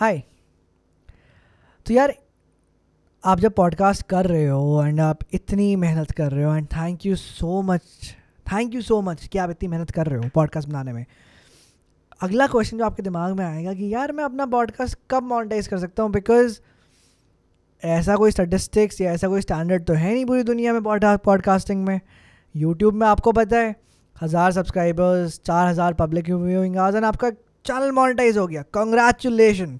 हाय तो यार आप जब पॉडकास्ट कर रहे हो एंड आप इतनी मेहनत कर रहे हो and thank you so much thank you so much कि आप इतनी मेहनत कर रहे हो पॉडकास्ट बनाने में अगला क्वेश्चन जो आपके दिमाग में आएगा कि यार मैं अपना पॉडकास्ट कब मोनिटाइज कर सकता हूँ बिकॉज ऐसा कोई स्टेटिस्टिक्स या ऐसा कोई स्टैंडर्ड तो है नहीं पूरी दुनिया में पॉडकास्टिंग में यूट्यूब में आपको पता है हज़ार सब्सक्राइबर्स चार हज़ार पब्लिक व्यूइंग आपका चैनल मोनेटाइज हो गया कॉन्ग्रेचुलेशन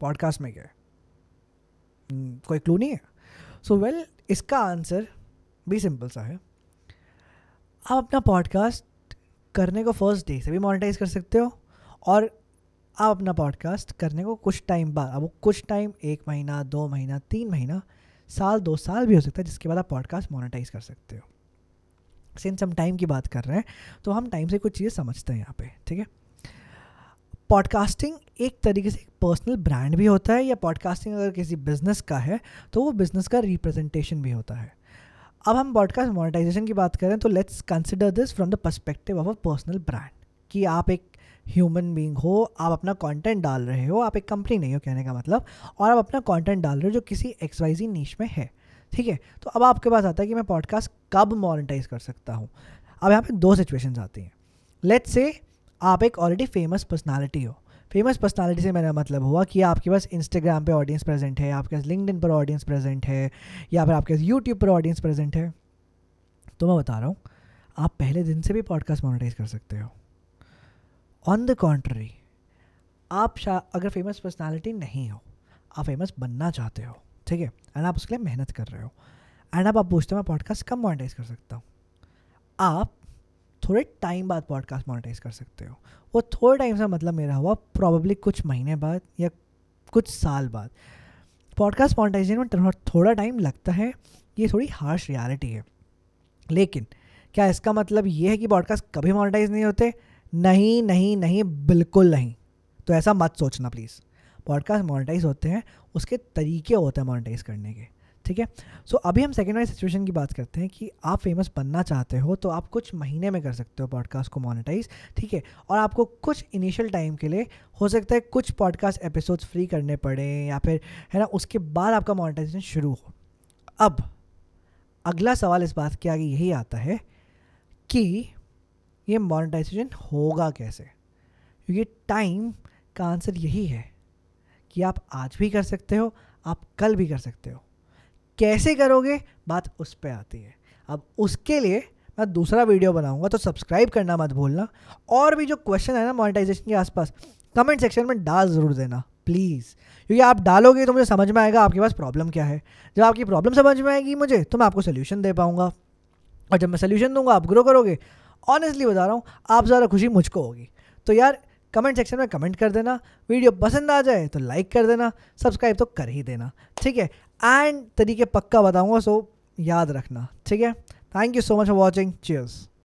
पॉडकास्ट में क्या है hmm, कोई क्लू नहीं है सो so, वेल well, इसका आंसर भी सिंपल सा है आप अपना पॉडकास्ट करने को फर्स्ट डे से भी मोनेटाइज कर सकते हो और आप अपना पॉडकास्ट करने को कुछ टाइम बाद अब कुछ टाइम एक महीना दो महीना तीन महीना साल दो साल भी हो सकता है जिसके बाद आप पॉडकास्ट मोनेटाइज कर सकते हो सिंस हम टाइम की बात कर रहे हैं तो हम टाइम से कुछ चीज़ें समझते हैं यहाँ पे ठीक है पॉडकास्टिंग एक तरीके से एक पर्सनल ब्रांड भी होता है या पॉडकास्टिंग अगर किसी बिजनेस का है तो वो बिजनेस का रिप्रेजेंटेशन भी होता है अब हम पॉडकास्ट मोनेटाइजेशन की बात करें तो let's consider this from the perspective of a personal brand कि आप एक ह्यूमन बींग हो आप अपना कॉन्टेंट डाल रहे हो आप एक कंपनी नहीं हो कहने का मतलब और आप अपना कॉन्टेंट डाल रहे हो जो किसी एक्सवाइजी नीच में है ठीक है तो अब आपके पास आता है कि मैं पॉडकास्ट कब मोनेटाइज कर सकता हूँ अब यहाँ पे दो सिचुएशंस आती हैं लेट्स से आप एक ऑलरेडी फेमस पर्सनालिटी हो फेमस पर्सनालिटी से मेरा मतलब हुआ कि आपके पास इंस्टाग्राम पे ऑडियंस प्रेजेंट है आपके पास लिंकड पर ऑडियंस प्रेजेंट है या फिर आपके पास यूट्यूब पर ऑडियंस प्रेजेंट है तो मैं बता रहा हूँ आप पहले दिन से भी पॉडकास्ट मोनिटाइज कर सकते हो ऑन द कॉन्ट्री आप अगर फेमस पर्सनालिटी नहीं हो आप फेमस बनना चाहते हो ठीक है एंड आप उसके लिए मेहनत कर रहे हो एंड अब आप पूछते हो मैं पॉडकास्ट कब मोनिटाइज कर सकता हूँ आप थोड़े टाइम बाद पॉडकास्ट मोनेटाइज कर सकते हो वो थोड़े टाइम से मतलब मेरा हुआ प्रॉब्ली कुछ महीने बाद या कुछ साल बाद पॉडकास्ट मोनेटाइजेशन में थोड़ा टाइम लगता है ये थोड़ी हार्श रियलिटी है लेकिन क्या इसका मतलब ये है कि पॉडकास्ट कभी मोनिटाइज नहीं होते नहीं नहीं नहीं बिल्कुल नहीं तो ऐसा मत सोचना प्लीज़ पॉडकास्ट मोनेटाइज होते हैं उसके तरीके होते हैं मोनिटाइज करने के ठीक है सो अभी हम सेकेंड सेकेंडरी सिचुएशन की बात करते हैं कि आप फेमस बनना चाहते हो तो आप कुछ महीने में कर सकते हो पॉडकास्ट को मोनेटाइज ठीक है और आपको कुछ इनिशियल टाइम के लिए हो सकता है कुछ पॉडकास्ट एपिसोड्स फ्री करने पड़े या फिर है ना उसके बाद आपका मोनेटाइजेशन शुरू हो अब अगला सवाल इस बात के आगे यही आता है कि ये मोनेटाइजेशन होगा कैसे क्योंकि टाइम का आंसर यही है कि आप आज भी कर सकते हो आप कल भी कर सकते हो कैसे करोगे बात उस पर आती है अब उसके लिए मैं दूसरा वीडियो बनाऊंगा तो सब्सक्राइब करना मत भूलना और भी जो क्वेश्चन है ना मोनेटाइजेशन के आसपास कमेंट सेक्शन में डाल ज़रूर देना प्लीज़ क्योंकि आप डालोगे तो मुझे समझ में आएगा आपके पास प्रॉब्लम क्या है जब आपकी प्रॉब्लम समझ में आएगी मुझे तो मैं आपको सोल्यूशन दे पाऊँगा और जब मैं सोल्यूशन दूंगा आप ग्रो करोगे ऑनेस्टली बता रहा हूँ आप ज़्यादा खुशी मुझको होगी तो यार कमेंट सेक्शन में कमेंट कर देना वीडियो पसंद आ जाए तो लाइक कर देना सब्सक्राइब तो कर ही देना ठीक है एंड तरीके पक्का बताऊँगा सो याद रखना ठीक है thank you so much for watching chairs